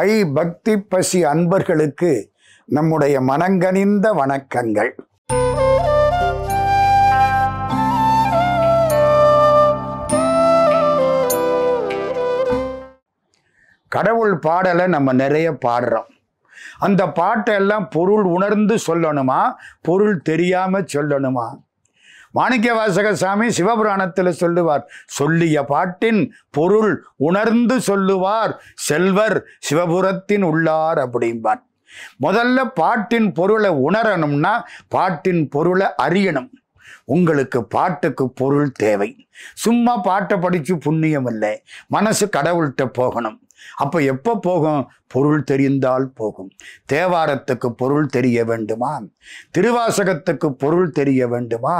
ஐ பக்தி பசி அன்பர்களுக்கு நம்முடைய மனங்கனிந்த வணக்கங்கள் கடவுள் பாடலை நம்ம நிறைய பாடுறோம் அந்த பாட்டெல்லாம் பொருள் உணர்ந்து சொல்லணுமா பொருள் தெரியாமல் சொல்லணுமா மாணிக்க வாசகசாமி சிவபுராணத்தில் சொல்லுவார் சொல்லிய பாட்டின் பொருள் உணர்ந்து சொல்லுவார் செல்வர் சிவபுரத்தின் உள்ளார் அப்படிம்பார் முதல்ல பாட்டின் பொருளை உணரணும்னா பாட்டின் பொருளை அறியணும் உங்களுக்கு பாட்டுக்கு பொருள் தேவை சும்மா பாட்டை படித்து புண்ணியம் இல்லை மனசு கடவுள்கிட்ட போகணும் அப்போ எப்போ போகும் பொருள் தெரிந்தால் போகும் தேவாரத்துக்கு பொருள் தெரிய வேண்டுமா திருவாசகத்துக்கு பொருள் தெரிய வேண்டுமா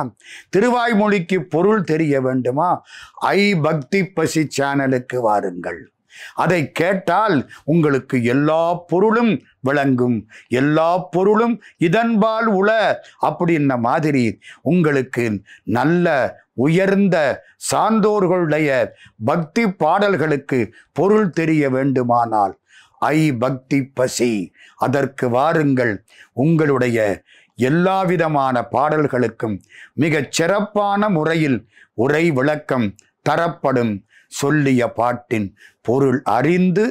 திருவாய்மொழிக்கு பொருள் தெரிய வேண்டுமா ஐ பக்தி பசி சேனலுக்கு வாருங்கள் அதை கேட்டால் உங்களுக்கு எல்லா பொருளும் விளங்கும் எல்லா பொருளும் இதன்பால் உள அப்படின்ன மாதிரி உங்களுக்கு நல்ல உயர்ந்த சான்றோர்களுடைய பக்தி பாடல்களுக்கு பொருள் தெரிய வேண்டுமானால் ஐ பக்தி பசி அதற்கு வாருங்கள் உங்களுடைய எல்லாவிதமான பாடல்களுக்கும் மிகச் சிறப்பான முறையில் உரை விளக்கம் தரப்படும் சொல்லிய பாட்டின் பொருள் அறிந்து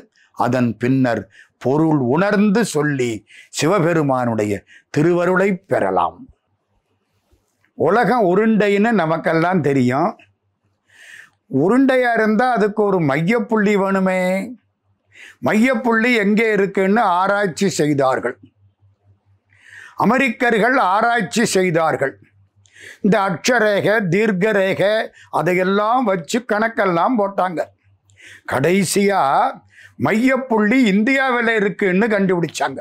அதன் பின்னர் பொருள் உணர்ந்து சொல்லி சிவபெருமானுடைய திருவருளை பெறலாம் உலகம் உருண்டைன்னு நமக்கெல்லாம் தெரியும் உருண்டையாக இருந்தால் அதுக்கு ஒரு மையப்புள்ளி வேணுமே மையப்புள்ளி எங்கே இருக்குன்னு ஆராய்ச்சி செய்தார்கள் அமெரிக்கர்கள் ஆராய்ச்சி செய்தார்கள் இந்த அக்ஷரேகை தீர்க்கரேகை அதையெல்லாம் வச்சு கணக்கெல்லாம் போட்டாங்க கடைசியாக மையப்புள்ளி இந்தியாவில் இருக்குன்னு கண்டுபிடிச்சாங்க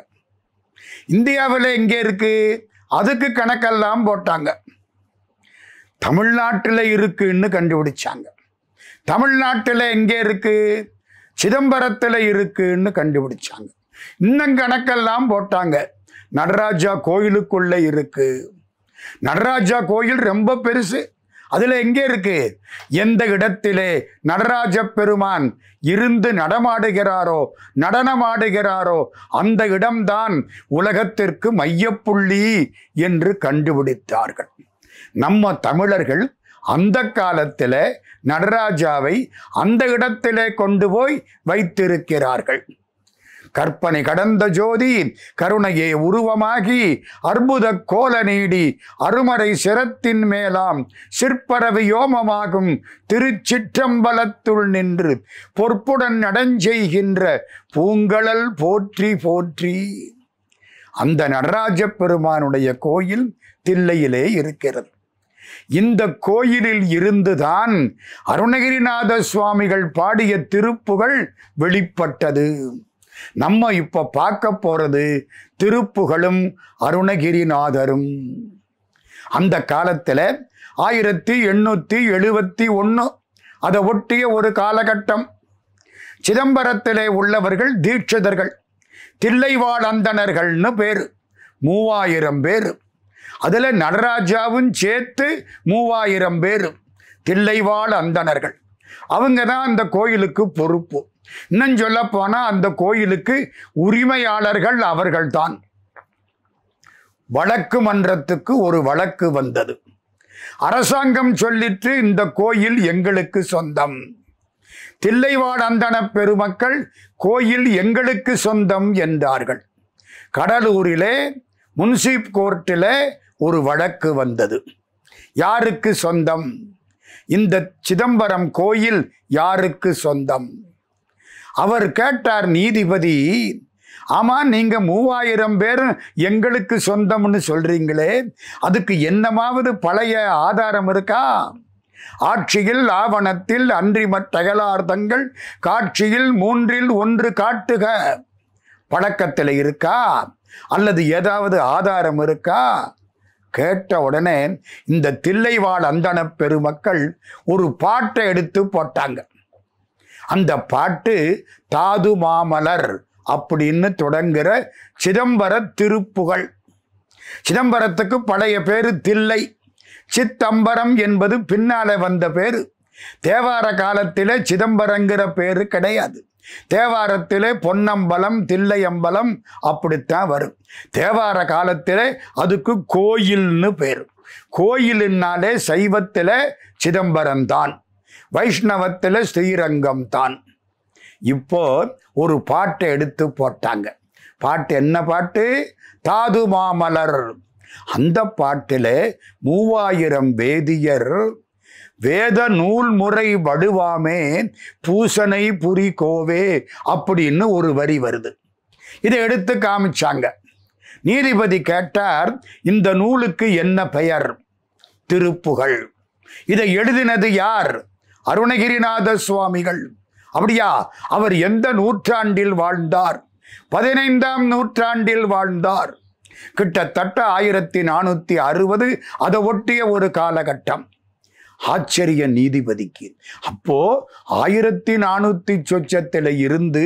இந்தியாவில் எங்கே இருக்குது அதுக்கு கணக்கெல்லாம் போட்டாங்க தமிழ்நாட்டில் இருக்குன்னு கண்டுபிடிச்சாங்க தமிழ்நாட்டில் எங்கே இருக்கு சிதம்பரத்தில் இருக்குன்னு கண்டுபிடிச்சாங்க இன்னும் கணக்கெல்லாம் போட்டாங்க நடராஜா கோயிலுக்குள்ளே இருக்கு நடராஜா கோயில் ரொம்ப பெருசு அதில் எங்கே இருக்கு எந்த இடத்திலே நடராஜ பெருமான் இருந்து நடமாடுகிறாரோ நடனமாடுகிறாரோ அந்த இடம்தான் உலகத்திற்கு மையப்புள்ளி என்று கண்டுபிடித்தார்கள் நம்ம தமிழர்கள் அந்த காலத்தில் நடராஜாவை அந்த இடத்திலே கொண்டு போய் வைத்திருக்கிறார்கள் கற்பனை கடந்த ஜோதி கருணையே உருவமாகி அற்புத கோல நீடி அருமறை சிரத்தின் மேலாம் சிற்பரவி யோமமாகும் திருச்சிற்றம்பலத்துள் நின்று பொற்புடன் நடஞ்செய்கின்ற பூங்கழல் போற்றி போற்றி அந்த நடராஜ பெருமானுடைய கோயில் தில்லையிலே இருக்கிறது இந்த கோயிலில் இருந்துதான் அருணகிரிநாத சுவாமிகள் பாடிய திருப்புகள் வெளிப்பட்டது நம்ம இப்போ பார்க்க போகிறது திருப்புகளும் அருணகிரிநாதரும் அந்த காலத்தில் ஆயிரத்தி எண்ணூற்றி எழுபத்தி ஒன்று அதை ஒட்டிய ஒரு காலகட்டம் சிதம்பரத்திலே உள்ளவர்கள் தீட்சிதர்கள் தில்லைவாழ் அந்தணர்கள்னு பேர் மூவாயிரம் பேர் அதில் நடராஜாவும் சேர்த்து மூவாயிரம் பேர் தில்லைவாழ் அந்தனர்கள் அவங்க தான் அந்த கோயிலுக்கு பொறுப்பு இன்னும் சொல்ல போனால் அந்த கோயிலுக்கு உரிமையாளர்கள் அவர்கள்தான் வழக்கு மன்றத்துக்கு ஒரு வழக்கு வந்தது அரசாங்கம் சொல்லிட்டு இந்த கோயில் எங்களுக்கு சொந்தம் தில்லைவாட அந்தன பெருமக்கள் கோயில் எங்களுக்கு சொந்தம் என்றார்கள் கடலூரிலே முன்சிப் கோர்ட்டில் ஒரு வழக்கு வந்தது யாருக்கு சொந்தம் இந்த சிதம்பரம் கோயில் யாருக்கு சொந்தம் அவர் கேட்டார் நீதிபதி ஆமாம் நீங்கள் மூவாயிரம் பேர் எங்களுக்கு சொந்தம்னு சொல்கிறீங்களே அதுக்கு என்னமாவது பழைய ஆதாரம் இருக்கா ஆட்சியில் ஆவணத்தில் அன்றிமத் தகலார்த்தங்கள் காட்சியில் மூன்றில் ஒன்று காட்டுக பழக்கத்தில் இருக்கா அல்லது ஏதாவது ஆதாரம் இருக்கா கேட்ட உடனே இந்த தில்லைவாழ் அந்தன பெருமக்கள் ஒரு பாட்டை எடுத்து போட்டாங்க அந்த பாட்டு தாது மாமலர் அப்படின்னு தொடங்குகிற சிதம்பர திருப்புகழ் சிதம்பரத்துக்கு பழைய பேர் தில்லை சித்தம்பரம் என்பது பின்னால வந்த பேர் தேவார காலத்தில் சிதம்பரங்கிற பேரு கிடையாது தேவாரத்திலே பொன்னம்பலம் தில்லையம்பலம் அப்படித்தான் வரும் தேவார காலத்திலே அதுக்கு கோயில்னு பேர் கோயிலுன்னாலே சைவத்தில் சிதம்பரம் தான் வைஷ்ணவத்தில் ஸ்ரீரங்கம் தான் இப்போ ஒரு பாட்டை எடுத்து போட்டாங்க பாட்டு என்ன பாட்டு தாது மாமலர் அந்த பாட்டில் மூவாயிரம் வேதியர் வேத நூல் முறை வடுவாமே பூசனை புரி கோவே அப்படின்னு ஒரு வரி வருது இதை எடுத்து காமிச்சாங்க நீதிபதி கேட்டார் இந்த நூலுக்கு என்ன பெயர் திருப்புகழ் இதை எழுதினது யார் அருணகிரிநாத சுவாமிகள் அப்படியா அவர் எந்த நூற்றாண்டில் வாழ்ந்தார் பதினைந்தாம் நூற்றாண்டில் வாழ்ந்தார் கிட்டத்தட்ட ஆயிரத்தி நானூற்றி அறுபது அதை ஒட்டிய ஒரு காலகட்டம் ஆச்சரிய நீதிபதிக்கு அப்போ ஆயிரத்தி நானூற்றி சொச்சத்தில் இருந்து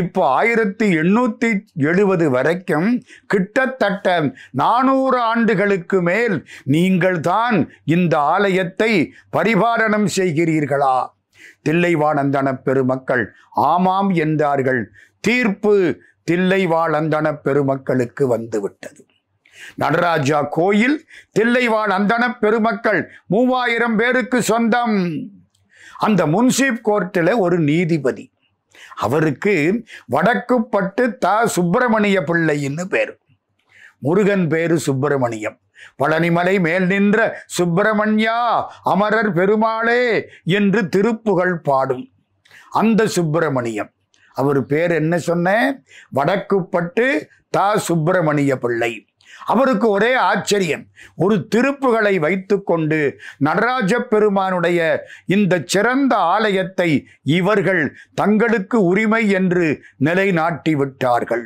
இப்போ ஆயிரத்தி எண்ணூற்றி எழுபது வரைக்கும் கிட்டத்தட்ட நானூறு ஆண்டுகளுக்கு மேல் நீங்கள் தான் இந்த ஆலயத்தை பரிபாலனம் செய்கிறீர்களா தில்லைவானந்தன பெருமக்கள் ஆமாம் என்றார்கள் தீர்ப்பு தில்லைவாழந்தன பெருமக்களுக்கு வந்துவிட்டது நடராஜா கோயில் தில்லைவாழ் அந்தன பெருமக்கள் மூவாயிரம் பேருக்கு சொந்தம் அந்த முன்சீப் கோர்ட்டில் ஒரு நீதிபதி அவருக்கு வடக்குப்பட்டு த சுப்பிரமணிய பிள்ளைன்னு பேர் முருகன் பேரு சுப்பிரமணியம் பழனிமலை மேல் நின்ற சுப்பிரமணியா அமரர் பெருமாளே என்று திருப்புகழ் பாடும் அந்த சுப்பிரமணியம் அவர் பேர் என்ன சொன்ன வடக்குப்பட்டு தா சுப்பிரமணிய பிள்ளை அவருக்கு ஒரே ஆச்சரியம் ஒரு திருப்புகளை வைத்துக்கொண்டு நடராஜ பெருமானுடைய இந்த சிறந்த ஆலயத்தை இவர்கள் தங்களுக்கு உரிமை என்று நிலைநாட்டி விட்டார்கள்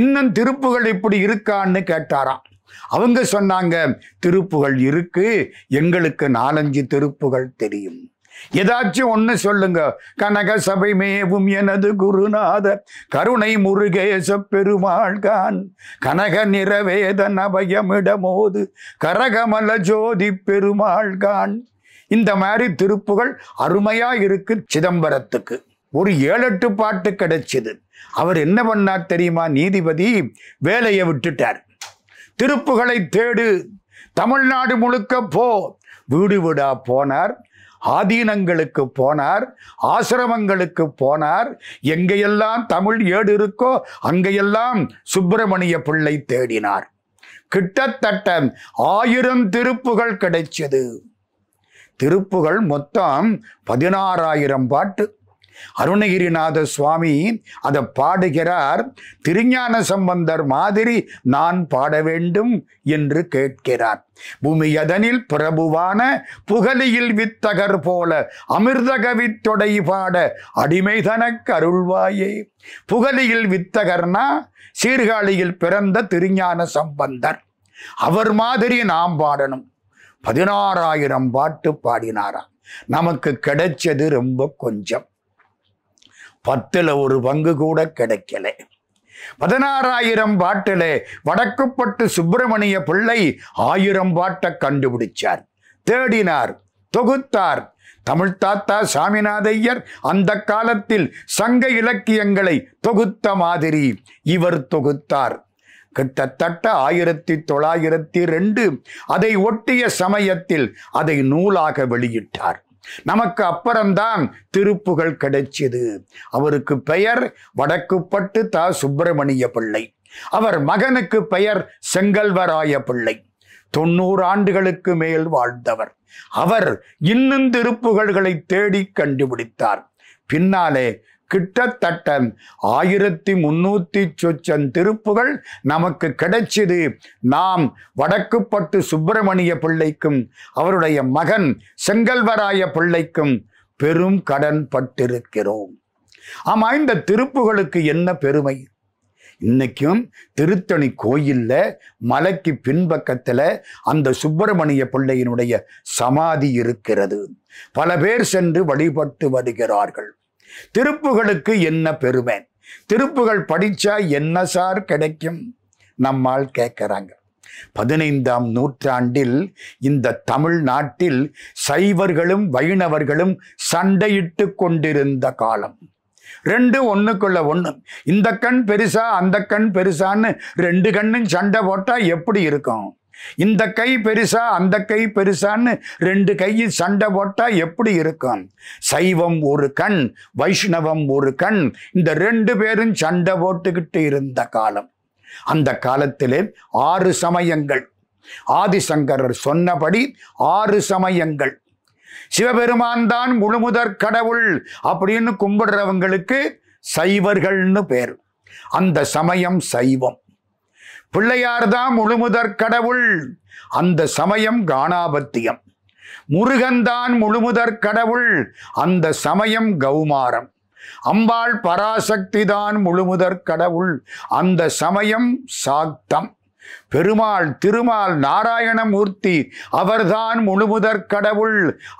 இன்னும் திருப்புகள் இப்படி இருக்கான்னு கேட்டாராம் அவங்க சொன்னாங்க திருப்புகள் இருக்கு எங்களுக்கு நாலஞ்சு திருப்புகள் தெரியும் ஏதாச்சும் ஒன்று சொல்லுங்க கனக சபை மேவும் எனது குருநாதர் கருணை முருகேச பெருமாள்கான் கனக நிறவேதன் அபயமிடமோது கரகமல ஜோதி பெருமாள்கான் இந்த மாதிரி திருப்புகள் அருமையா இருக்கு சிதம்பரத்துக்கு ஒரு ஏழெட்டு பாட்டு கிடைச்சது அவர் என்ன பண்ணார் தெரியுமா நீதிபதி வேலையை விட்டுட்டார் திருப்புகளை தேடு தமிழ்நாடு முழுக்க போ வீடு வீடா போனார் ஆதீனங்களுக்கு போனார் ஆசிரமங்களுக்கு போனார் எங்கையெல்லாம் தமிழ் ஏடு இருக்கோ அங்கையெல்லாம் சுப்பிரமணிய பிள்ளை தேடினார் கிட்டத்தட்ட ஆயிரம் திருப்புகள் கிடைச்சது திருப்புகள் மொத்தம் பதினாறாயிரம் பாட்டு அருணகிரிநாத சுவாமி அதை பாடுகிறார் திருஞான சம்பந்தர் மாதிரி நான் பாட வேண்டும் என்று கேட்கிறார் பூமியதனில் பிரபுவான புகழியில் வித்தகர் போல அமிர்தக வித்தொடை பாட அடிமை தனக்கு அருள்வாயே புகழியில் வித்தகர்னா சீர்காழியில் பிறந்த திருஞான சம்பந்தர் அவர் மாதிரி நாம் பாடணும் பதினாறாயிரம் பாட்டு பாடினாராம் நமக்கு கிடைச்சது ரொம்ப கொஞ்சம் பத்தில் ஒரு பங்கு கூட கிடைக்கல பதினாறாயிரம் பாட்டில வடக்குப்பட்டு சுப்பிரமணிய பிள்ளை ஆயிரம் பாட்டை கண்டுபிடிச்சார் தேடினார் தொகுத்தார் தமிழ் தாத்தா சாமிநாதையர் அந்த காலத்தில் சங்க இலக்கியங்களை தொகுத்த மாதிரி இவர் தொகுத்தார் கிட்டத்தட்ட ஆயிரத்தி தொள்ளாயிரத்தி ரெண்டு அதை ஒட்டிய சமயத்தில் அதை நூலாக வெளியிட்டார் நமக்கு அப்புறம்தான் திருப்புகள் கிடைச்சது அவருக்கு பெயர் வடக்குப்பட்டு தா சுப்பிரமணிய பிள்ளை அவர் மகனுக்கு பெயர் செங்கல்வராய பிள்ளை தொண்ணூறு ஆண்டுகளுக்கு மேல் வாழ்ந்தவர் அவர் இன்னும் திருப்புகழ்களை தேடி கண்டுபிடித்தார் பின்னாலே கிட்டத்தட்ட ஆயிரத்தி முன்னூற்றி சொச்சன் திருப்புகள் நமக்கு கிடைச்சது நாம் வடக்குப்பட்டு சுப்பிரமணிய பிள்ளைக்கும் அவருடைய மகன் செங்கல்வராய பிள்ளைக்கும் பெரும் கடன் பட்டிருக்கிறோம் ஆமா இந்த திருப்புகளுக்கு என்ன பெருமை இன்னைக்கும் திருத்தணி கோயில்ல மலைக்கு பின்பக்கத்தில் அந்த சுப்பிரமணிய பிள்ளையினுடைய சமாதி இருக்கிறது பல பேர் சென்று வழிபட்டு வருகிறார்கள் திருப்புகளுக்கு என்ன பெருமை திருப்புகள் படித்தா என்ன சார் கிடைக்கும் நம்மால் கேட்குறாங்க பதினைந்தாம் நூற்றாண்டில் இந்த தமிழ்நாட்டில் சைவர்களும் வைணவர்களும் சண்டையிட்டு கொண்டிருந்த காலம் ரெண்டு ஒண்ணுக்குள்ள ஒன்று இந்த கண் பெருசா அந்த கண் பெருசான்னு ரெண்டு கண்ணும் சண்டை போட்டால் எப்படி இருக்கும் இந்த கை பெருசா அந்த கை பெருசான்னு ரெண்டு கையில் சண்டை போட்டா எப்படி இருக்கும் சைவம் ஒரு கண் வைஷ்ணவம் ஒரு கண் இந்த ரெண்டு பேரும் சண்டை போட்டுக்கிட்டு இருந்த காலம் அந்த காலத்திலே ஆறு சமயங்கள் ஆதிசங்கரர் சொன்னபடி ஆறு சமயங்கள் சிவபெருமான் தான் முழுமுதற் கடவுள் அப்படின்னு கும்பிடுறவங்களுக்கு சைவர்கள்னு பேர் அந்த சமயம் சைவம் பிள்ளையார்தான் முழுமுதற் கடவுள் அந்த சமயம் காணாபத்தியம் முருகன்தான் முழுமுதற் கடவுள் அந்த சமயம் கௌமாரம் அம்பாள் பராசக்தி தான் முழுமுதற் கடவுள் அந்த சமயம் சாக்தம் பெருமாள் திருமால் நாராயணமூர்த்தி அவர்தான் முழுமுதற் கடவுள்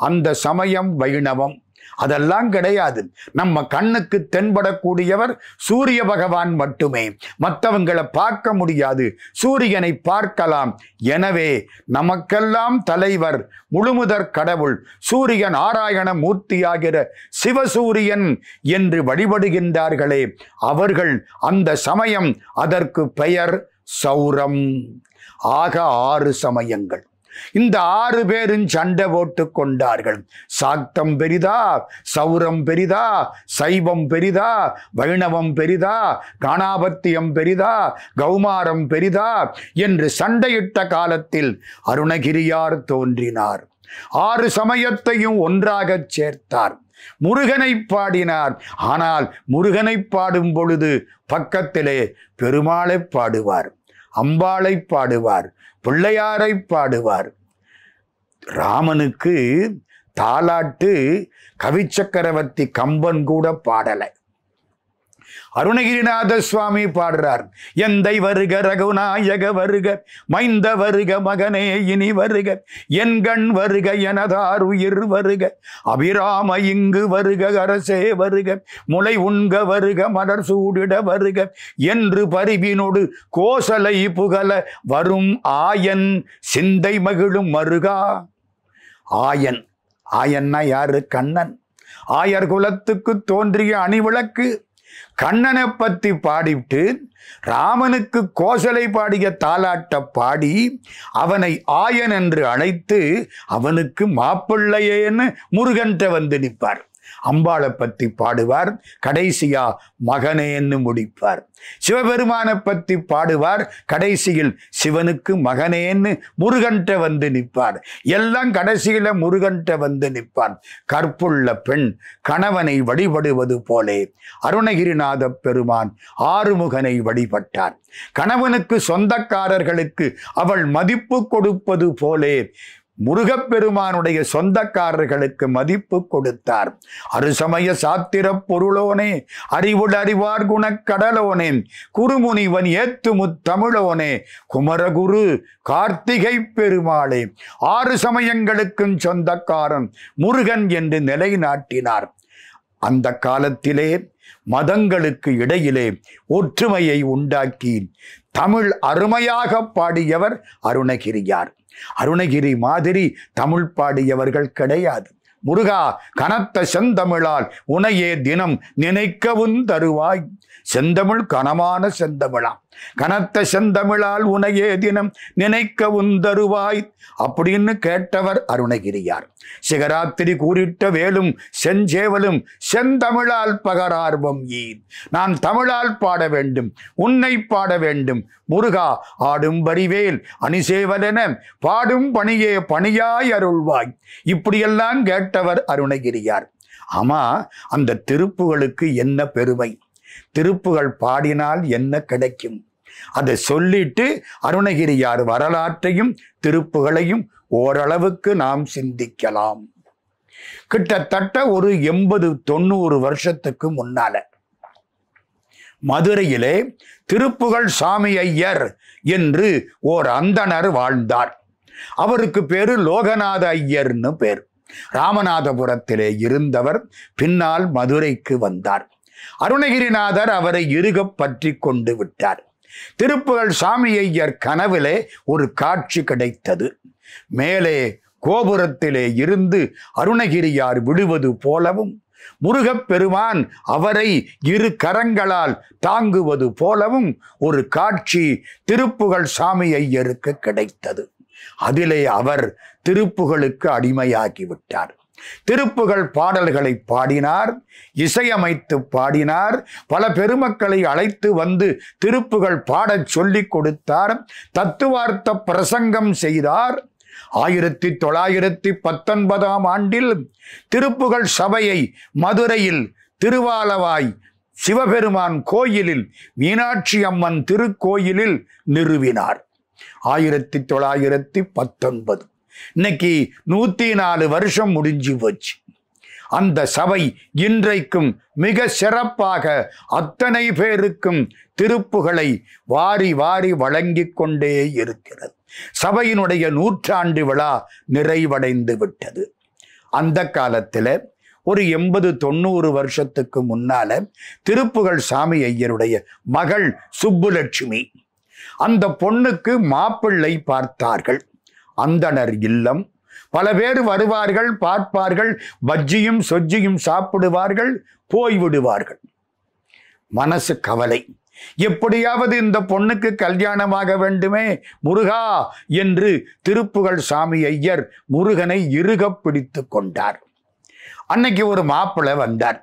அந்த சமயம் வைணவம் அதெல்லாம் கிடையாது நம்ம கண்ணுக்கு தென்படக்கூடியவர் சூரிய பகவான் மட்டுமே மற்றவங்களை பார்க்க முடியாது சூரியனை பார்க்கலாம் எனவே நமக்கெல்லாம் தலைவர் முழுமுதற் கடவுள் சூரிய நாராயண மூர்த்தியாகிற சிவசூரியன் என்று வழிபடுகின்றார்களே அவர்கள் அந்த சமயம் அதற்கு பெயர் சௌரம் ஆக ஆறு சமயங்கள் இந்த ஆறு பேரும் சண்டை போட்டு கொண்டார்கள் சாக்தம் பெரிதா சௌரம் பெரிதா சைவம் பெரிதா வைணவம் பெரிதா காணாபத்தியம் பெரிதா கௌமாரம் பெரிதா என்று சண்டையிட்ட காலத்தில் அருணகிரியார் தோன்றினார் ஆறு சமயத்தையும் ஒன்றாகச் சேர்த்தார் முருகனை பாடினார் ஆனால் முருகனை பாடும் பொழுது பக்கத்திலே பெருமாளை பாடுவார் அம்பாளை பாடுவார் பிள்ளையாரை பாடுவார் ராமனுக்கு தாலாட்டு கவிச்சக்கரவர்த்தி கம்பன் கூட பாடலை அருணகிரிநாத சுவாமி பாடுறார் எந்தை வருக ரகுநாயக வருக மைந்த வருக மகனே இனி வருக என் கண் வருக எனதார் உயிர் வருக அபிராம இங்கு வருக அரசே வருக முளை உண்க வருக மலர் சூடிட வருக என்று பரிவினோடு கோசலை புகழ வரும் ஆயன் சிந்தை மகிழும் மருகா ஆயன் ஆயன்னா யாரு கண்ணன் ஆயர் குலத்துக்கு தோன்றிய அணிவிளக்கு கண்ணனை பற்றி பாடிவிட்டு ராமனுக்கு கோசலை பாடிய தாலாட்ட பாடி அவனை ஆயன் என்று அழைத்து அவனுக்கு மாப்பிள்ளையேன்னு முருகன்ற வந்து நிற்பார் அம்பாளை பற்றி பாடுவார் கடைசியா மகனே என்று முடிப்பார் சிவபெருமானை பற்றி பாடுவார் கடைசியில் சிவனுக்கு மகனேன்னு முருகன்ட்ட வந்து நிற்பார் எல்லாம் கடைசியில முருகன்ற வந்து நிற்பார் கற்புள்ள பெண் கணவனை வழிபடுவது போலே அருணகிரிநாத பெருமான் ஆறுமுகனை வழிபட்டார் கணவனுக்கு சொந்தக்காரர்களுக்கு அவள் மதிப்பு கொடுப்பது போலே முருகப்பெருமானுடைய சொந்தக்காரர்களுக்கு மதிப்பு கொடுத்தார் அருசமய சாத்திர பொருளோனே அறிவுட அறிவார் குணக்கடலோனே குருமுனிவன் ஏத்துமுத் தமிழோனே குமரகுரு கார்த்திகை பெருமாளே ஆறு சமயங்களுக்கும் சொந்தக்காரன் முருகன் என்று நிலைநாட்டினார் அந்த காலத்திலே மதங்களுக்கு இடையிலே ஒற்றுமையை உண்டாக்கி தமிழ் அருமையாக பாடியவர் அருணகிரியார் அருணகிரி மாதிரி தமிழ் பாடியவர்கள் கிடையாது முருகா கனத்த செந்தமிழால் உனையே தினம் நினைக்கவும் தருவாய் செந்தமிழ் கனமான செந்தமிழாம் கனத்த செந்தமிழால் உனையே தினம் நினைக்க உந்தருவாய் அப்படின்னு கேட்டவர் அருணகிரியார் சிகராத்திரி கூறிட்ட வேலும் செஞ்சேவலும் செந்தமிழால் பகரார்வம் ஈன் நான் தமிழால் பாட வேண்டும் உன்னை பாட வேண்டும் முருகா ஆடும் வரிவேல் அணிசேவலென பாடும் பணியே பணியாய் அருள்வாய் இப்படியெல்லாம் கேட்டவர் அருணகிரியார் ஆமா அந்த திருப்புகளுக்கு என்ன பெருமை திருப்புகள் பாடினால் என்ன கிடைக்கும் அதை சொல்லிட்டு அருணகிரியார் வரலாற்றையும் திருப்புகளையும் ஓரளவுக்கு நாம் சிந்திக்கலாம் கிட்டத்தட்ட ஒரு எண்பது தொண்ணூறு வருஷத்துக்கு முன்னால மதுரையிலே திருப்புகழ் சாமி ஐயர் என்று ஓர் அந்தனர் வாழ்ந்தார் அவருக்கு பேரு லோகநாத ஐயர்னு பேர் ராமநாதபுரத்திலே இருந்தவர் பின்னால் மதுரைக்கு வந்தார் அருணகிரிநாதர் அவரை இருகப் பற்றி கொண்டு விட்டார் திருப்புகழ் சாமியையர் கனவிலே ஒரு காட்சி கிடைத்தது மேலே கோபுரத்திலே இருந்து அருணகிரியார் விடுவது போலவும் முருகப்பெருமான் அவரை இரு கரங்களால் தாங்குவது போலவும் ஒரு காட்சி திருப்புகழ் சாமி ஐயருக்கு கிடைத்தது அதிலே அவர் திருப்புகளுக்கு அடிமையாகிவிட்டார் திருப்புகள் பாடல்களை பாடினார் இசையமைத்து பாடினார் பல பெருமக்களை அழைத்து வந்து திருப்புகள் பாடச் சொல்லிக் கொடுத்தார் தத்துவார்த்த பிரசங்கம் செய்தார் ஆயிரத்தி தொள்ளாயிரத்தி பத்தொன்பதாம் ஆண்டில் திருப்புகள் சபையை மதுரையில் திருவாலவாய் சிவபெருமான் கோயிலில் மீனாட்சி அம்மன் திருக்கோயிலில் நிறுவினார் ஆயிரத்தி தொள்ளாயிரத்தி பத்தொன்பது இன்னைக்கு நூற்றி நாலு வருஷம் முடிஞ்சு போச்சு அந்த சபை இன்றைக்கும் மிக சிறப்பாக அத்தனை பேருக்கும் திருப்புகளை வாரி வாரி வழங்கி கொண்டே இருக்கிறது சபையினுடைய நூற்றாண்டு விழா நிறைவடைந்து விட்டது அந்த காலத்தில் ஒரு எண்பது தொண்ணூறு வருஷத்துக்கு முன்னால திருப்புகள் சாமி ஐயருடைய மகள் சுப்புலட்சுமி அந்த பொண்ணுக்கு மாப்பிள்ளை பார்த்தார்கள் அந்தனர் இல்லம் பல பேர் வருவார்கள் பார்ப்பார்கள் பஜ்ஜியும் சொஜ்ஜியும் சாப்பிடுவார்கள் போய்விடுவார்கள் மனசு கவலை எப்படியாவது இந்த பொண்ணுக்கு கல்யாணமாக வேண்டுமே முருகா என்று திருப்புகழ் சாமி ஐயர் முருகனை இருக பிடித்து கொண்டார் அன்னைக்கு ஒரு மாப்பிள்ளை வந்தார்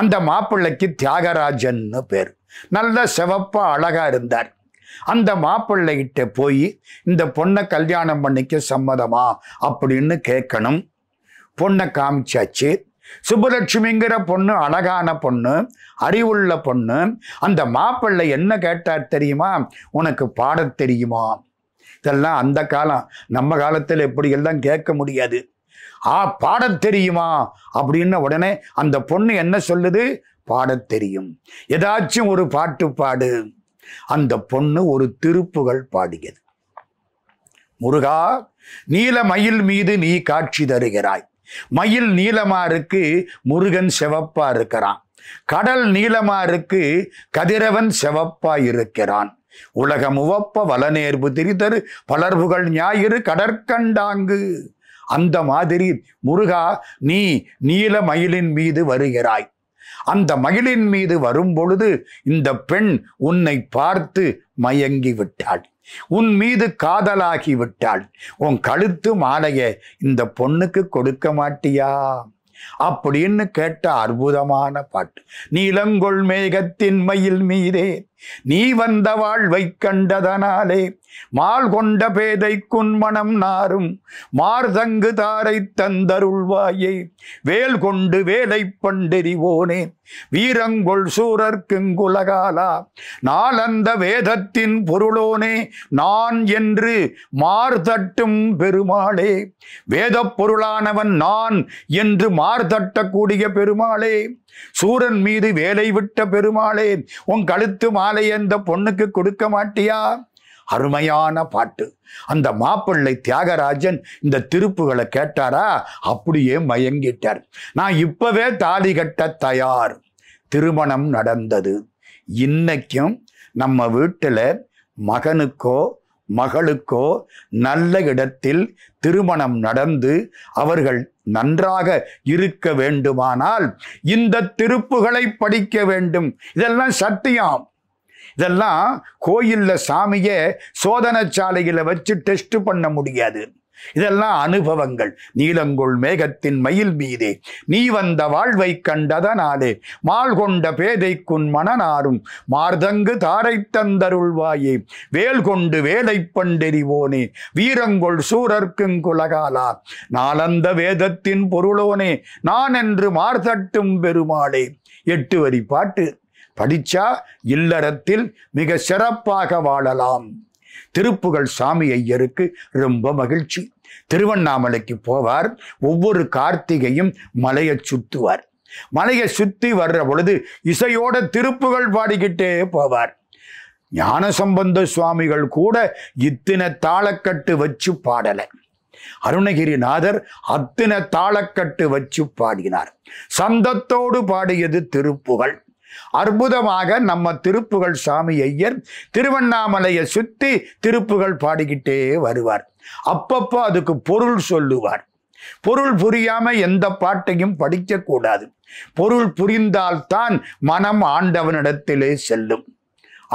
அந்த மாப்பிள்ளைக்கு தியாகராஜன் பேர் நல்ல செவப்பா அழகா இருந்தார் அந்த மாப்பிள்ளைகிட்ட போய் இந்த பொண்ணை கல்யாணம் பண்ணிக்க சம்மதமா அப்படின்னு கேட்கணும் பொண்ணை காமிச்சாச்சு சுப்புலட்சுமிங்கிற பொண்ணு அழகான பொண்ணு அறிவுள்ள பொண்ணு அந்த மாப்பிள்ளை என்ன கேட்டார் தெரியுமா உனக்கு பாட தெரியுமா இதெல்லாம் அந்த காலம் நம்ம காலத்தில் எப்படி எல்லாம் கேட்க முடியாது ஆ பாட தெரியுமா அப்படின்னு உடனே அந்த பொண்ணு என்ன சொல்லுது பாட தெரியும் ஏதாச்சும் ஒரு பாட்டு பாடு அந்த பொண்ணு ஒரு திருப்புகள் பாடியது முருகா நீல மயில் மீது நீ காட்சி தருகிறாய் மயில் நீளமா இருக்கு முருகன் செவப்பா இருக்கிறான் கடல் நீளமா இருக்கு கதிரவன் செவப்பா இருக்கிறான் உலக முவப்ப வலநேர்வு திரிதரு பலர்புகள் ஞாயிறு கடற்கண்டாங்கு அந்த மாதிரி முருகா நீ நீல மயிலின் மீது வருகிறாய் அந்த மகிழின் மீது வரும்பொழுது இந்த பெண் உன்னை பார்த்து மயங்கி விட்டாள் உன் மீது காதலாகி விட்டாள் உன் கழுத்து மாலையை இந்த பொண்ணுக்கு கொடுக்க மாட்டியா அப்படின்னு கேட்ட அற்புதமான பாட்டு நீலங்கொள் மேகத்தின் மயில் மீதே நீ வந்த வாழ்வை கண்டதனாலே மால் கொண்ட பேதை குன்மணம் நாரும் தங்கு தாரை தந்தருள்வாயே வேல் கொண்டு வேலை பண்டெறிவோனே வீரங்கொள் சூரர்க்குங்குலகாலா நாளந்த வேதத்தின் பொருளோனே நான் என்று மார்தட்டும் பெருமாளே வேதப் பொருளானவன் நான் என்று மார்தட்டக்கூடிய பெருமாளே சூரன் மீது வேலை விட்ட பெருமாளே உன் கழுத்து மாலை அந்த பொண்ணுக்கு கொடுக்க மாட்டியா அருமையான பாட்டு அந்த மாப்பிள்ளை தியாகராஜன் இந்த திருப்புகளை கேட்டாரா அப்படியே மயங்கிட்டார் நான் இப்பவே தாலி கட்ட தயார் திருமணம் நடந்தது இன்னைக்கும் நம்ம வீட்டில் மகனுக்கோ மகளுக்கோ நல்ல இடத்தில் திருமணம் நடந்து அவர்கள் நன்றாக இருக்க வேண்டுமானால் இந்த திருப்புகளை படிக்க வேண்டும் இதெல்லாம் சத்தியம் இதெல்லாம் கோயிலில் சாமியை சோதனை சாலையில் வச்சு டெஸ்ட் பண்ண முடியாது இதெல்லாம் அனுபவங்கள் நீலங்கொள் மேகத்தின் மயில் மீதே நீ வந்த வாழ்வை கண்டதனாலே மால் கொண்ட பேதைக்குன் மனநாரும் மார்தங்கு தாரை தந்தருள்வாயே வேல் கொண்டு வேலை பண்டெறிவோனே வீரங்கொள் சூரர்க்குங் குலகாலா நாளந்த வேதத்தின் பொருளோனே நான் என்று மார்தட்டும் பெருமாளே எட்டு வரி பாட்டு படிச்சா இல்லறத்தில் மிக சிறப்பாக வாழலாம் திருப்புகழ் சாமி ஐயருக்கு ரொம்ப மகிழ்ச்சி திருவண்ணாமலைக்கு போவார் ஒவ்வொரு கார்த்திகையும் மலையை சுற்றுவார் மலையை சுற்றி வர்ற பொழுது இசையோட திருப்புகள் பாடிக்கிட்டே போவார் ஞான சம்பந்த சுவாமிகள் கூட இத்தனை தாளக்கட்டு வச்சு பாடலை அருணகிரிநாதர் அத்தனை தாளக்கட்டு வச்சு பாடினார் சந்தத்தோடு பாடியது திருப்புகள் அற்புதமாக நம்ம திருப்புகள் சாமி ஐயர் திருவண்ணாமலையை சுற்றி திருப்புகள் பாடிக்கிட்டே வருவார் அப்பப்போ அதுக்கு பொருள் சொல்லுவார் பொருள் புரியாம எந்த பாட்டையும் படிக்கக்கூடாது பொருள் புரிந்தால்தான் மனம் ஆண்டவனிடத்திலே செல்லும்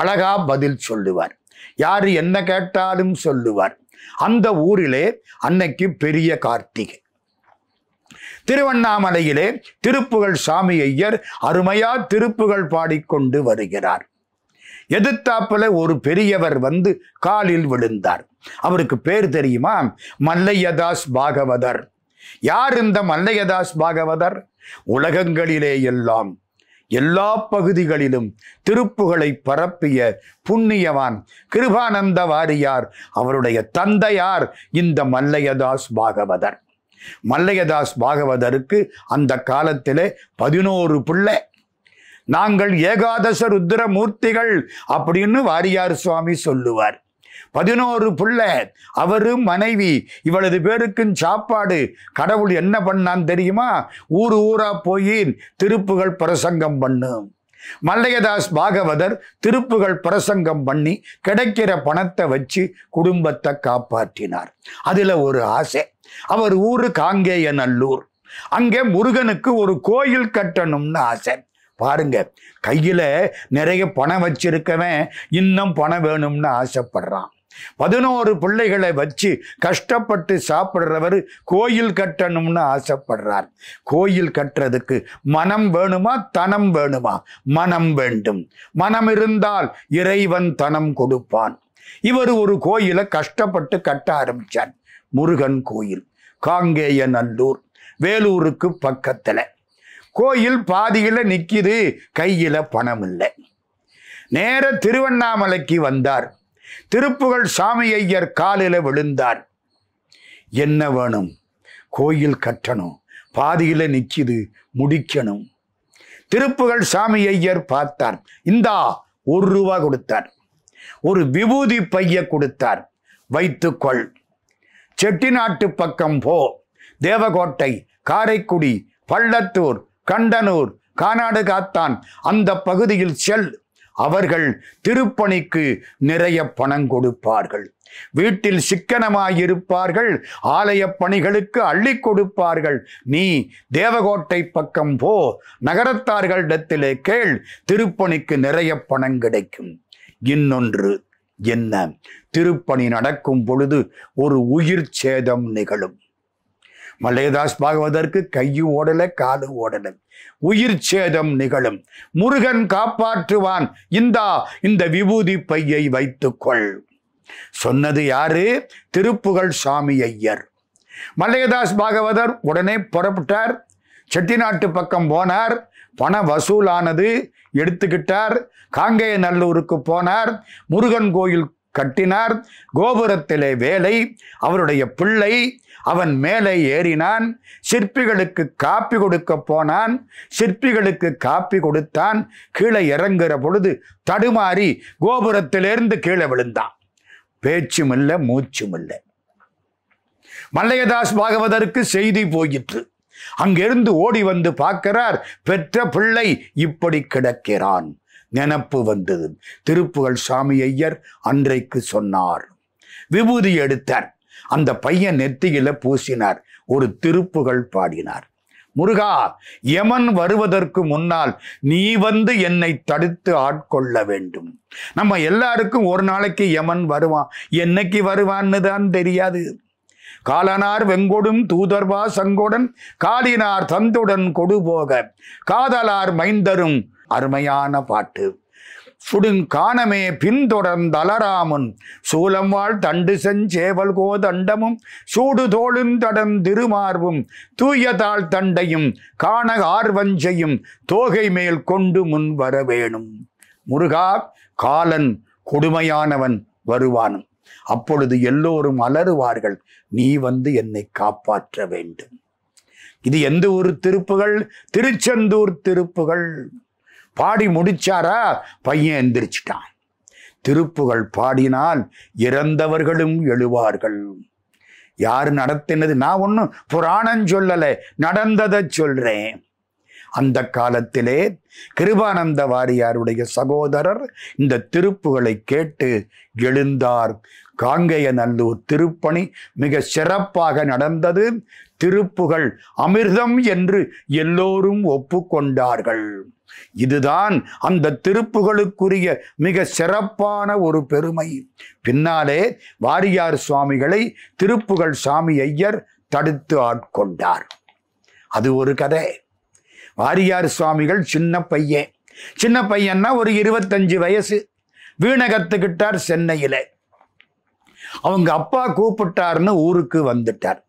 அழகா பதில் சொல்லுவார் யார் என்ன கேட்டாலும் சொல்லுவார் அந்த ஊரிலே அன்னைக்கு பெரிய கார்த்திகை திருவண்ணாமலையிலே திருப்புகழ் சாமி ஐயர் அருமையா திருப்புகள் பாடிக்கொண்டு வருகிறார் எதிர்த்தாப்புல ஒரு பெரியவர் வந்து காலில் விழுந்தார் அவருக்கு பேர் தெரியுமா மல்லையதாஸ் பாகவதர் யார் இந்த மல்லையதாஸ் பாகவதர் உலகங்களிலே எல்லாம் எல்லா பகுதிகளிலும் திருப்புகளை பரப்பிய புண்ணியவான் கிருபானந்த வாரியார் அவருடைய தந்தையார் இந்த மல்லையதாஸ் பாகவதர் மல்லையதாஸ் பாகவதருக்கு அந்த காலத்தில் பதினோரு பிள்ளை நாங்கள் ஏகாதச ருத்ரமூர்த்திகள் மூர்த்திகள் அப்படின்னு வாரியார் சுவாமி சொல்லுவார் பதினோரு புள்ள அவரு மனைவி இவளது பேருக்கும் சாப்பாடு கடவுள் என்ன பண்ணான்னு தெரியுமா ஊர் ஊரா போய் திருப்புகள் பிரசங்கம் பண்ணும் மல்லையதாஸ் பாகவதர் திருப்புகள் பிரசங்கம் பண்ணி கிடைக்கிற பணத்தை வச்சு குடும்பத்தை காப்பாற்றினார் அதில் ஒரு ஆசை அவர் ஊரு காங்கேயநல்லூர் அங்கே முருகனுக்கு ஒரு கோயில் கட்டணும்னு ஆசை பாருங்க கையில நிறைய பணம் வச்சிருக்கவன் இன்னும் பணம் வேணும்னு ஆசைப்படுறான் பதினோரு பிள்ளைகளை வச்சு கஷ்டப்பட்டு சாப்பிட்றவர் கோயில் கட்டணும்னு ஆசைப்படுறார் கோயில் கட்டுறதுக்கு மனம் வேணுமா தனம் வேணுமா மனம் வேண்டும் மனம் இருந்தால் இறைவன் தனம் கொடுப்பான் இவர் ஒரு கோயிலை கஷ்டப்பட்டு கட்ட ஆரம்பிச்சார் முருகன் கோயில் காங்கேய நல்லூர் வேலூருக்கு பக்கத்தில் கோயில் பாதியில் நிற்கிது கையில் பணம் இல்லை நேர திருவண்ணாமலைக்கு வந்தார் திருப்புகள் சாமி ஐயர் காலில் விழுந்தார் என்ன வேணும் கோயில் கட்டணும் பாதியில் நிற்கிது முடிக்கணும் திருப்புகள் சாமி ஐயர் பார்த்தார் இந்தா ஒரு ரூபா கொடுத்தார் ஒரு விபூதி பைய கொடுத்தார் வைத்துக்கொள் செட்டிநாட்டு பக்கம் போ தேவகோட்டை காரைக்குடி பள்ளத்தூர் கண்டனூர் கானாடு காத்தான் அந்த பகுதியில் செல் அவர்கள் திருப்பணிக்கு நிறைய பணம் கொடுப்பார்கள் வீட்டில் சிக்கனமாயிருப்பார்கள் ஆலய பணிகளுக்கு அள்ளி கொடுப்பார்கள் நீ தேவகோட்டை பக்கம் போ நகரத்தார்களிடத்திலே கேள் திருப்பணிக்கு நிறைய பணம் கிடைக்கும் இன்னொன்று என்ன திருப்பணி நடக்கும் பொழுது ஒரு உயிர் சேதம் நிகழும் மல்லேதாஸ் பாகவதற்கு கையு ஓடல காலு ஓடல உயிர் சேதம் நிகழும் முருகன் காப்பாற்றுவான் இந்தா இந்த விபூதி பையை வைத்துக்கொள் சொன்னது யாரு திருப்புகழ் சாமி ஐயர் மலையதாஸ் பாகவதர் உடனே புறப்பட்டார் செட்டிநாட்டு பக்கம் போனார் பண வசூலானது எடுத்துக்கிட்டார் காங்கேய நல்லூருக்கு போனார் முருகன் கோயில் கட்டினார் கோபுரத்திலே வேலை அவருடைய பிள்ளை அவன் மேலே ஏறினான் சிற்பிகளுக்கு காப்பி கொடுக்க போனான் சிற்பிகளுக்கு காப்பி கொடுத்தான் கீழே இறங்குற பொழுது தடுமாறி கோபுரத்திலிருந்து கீழே விழுந்தான் பேச்சுமில்லை மூச்சுமில்லை மல்லையதாஸ் பாகவதற்கு செய்தி போயிற்று அங்கிருந்து ஓடி வந்து பார்க்கிறார் பெற்ற பிள்ளை இப்படி கிடக்கிறான் நினப்பு வந்தது திருப்புகழ் சாமி ஐயர் அன்றைக்கு சொன்னார் விபூதி எடுத்தார் அந்த பையன் நெத்தியில பூசினார் ஒரு திருப்புகள் பாடினார் முருகா யமன் வருவதற்கு முன்னால் நீ வந்து என்னை தடுத்து ஆட்கொள்ள வேண்டும் நம்ம எல்லாருக்கும் ஒரு நாளைக்கு யமன் வருவான் என்னைக்கு வருவான்னு தான் தெரியாது காலனார் வெங்கொடும் தூதர்வா சங்கொடன் காலினார் தந்துடன் கொடுபோக காதலார் மைந்தரும் அருமையான பாட்டு சுடுங்கானமே பின்தொடர்ந்தலராமுன் சூலம் வாழ் தண்டு செஞ்சேவல் கோதண்டமும் சூடு தோளுந்தடன் திருமார்வும் தூயதாள் தண்டையும் காண ஆர்வஞ்சையும் தோகை மேல் கொண்டு முன் வரவேணும் முருகா காலன் கொடுமையானவன் வருவானும் அப்பொழுது எல்லோரும் அலறுவார்கள் நீ வந்து என்னை காப்பாற்ற வேண்டும் இது எந்த ஊர் திருப்புகள் திருச்செந்தூர் திருப்புகள் பாடி முடிச்சாரா பையன் எந்திரிச்சிட்டான் திருப்புகள் பாடினால் இறந்தவர்களும் எழுவார்கள் யார் நடத்தினது நான் ஒன்றும் புராணம் சொல்லலை நடந்ததை சொல்றேன் அந்த காலத்திலே கிருபானந்த வாரியாருடைய சகோதரர் இந்த திருப்புகளை கேட்டு எழுந்தார் காங்கைய நல்லூர் திருப்பணி மிக சிறப்பாக நடந்தது திருப்புகள் அமிர்தம் என்று எல்லோரும் ஒப்புக்கொண்டார்கள் இதுதான் அந்த திருப்புகளுக்குரிய மிக சிறப்பான ஒரு பெருமை பின்னாலே வாரியார் சுவாமிகளை திருப்புகள் சாமி ஐயர் தடுத்து ஆட்கொண்டார் அது ஒரு கதை வாரியார் சுவாமிகள் சின்ன பையன் சின்ன பையன்னா ஒரு இருபத்தஞ்சு வயசு வீணை கற்றுக்கிட்டார் சென்னையில் அவங்க அப்பா கூப்பிட்டார்னு ஊருக்கு வந்துட்டார்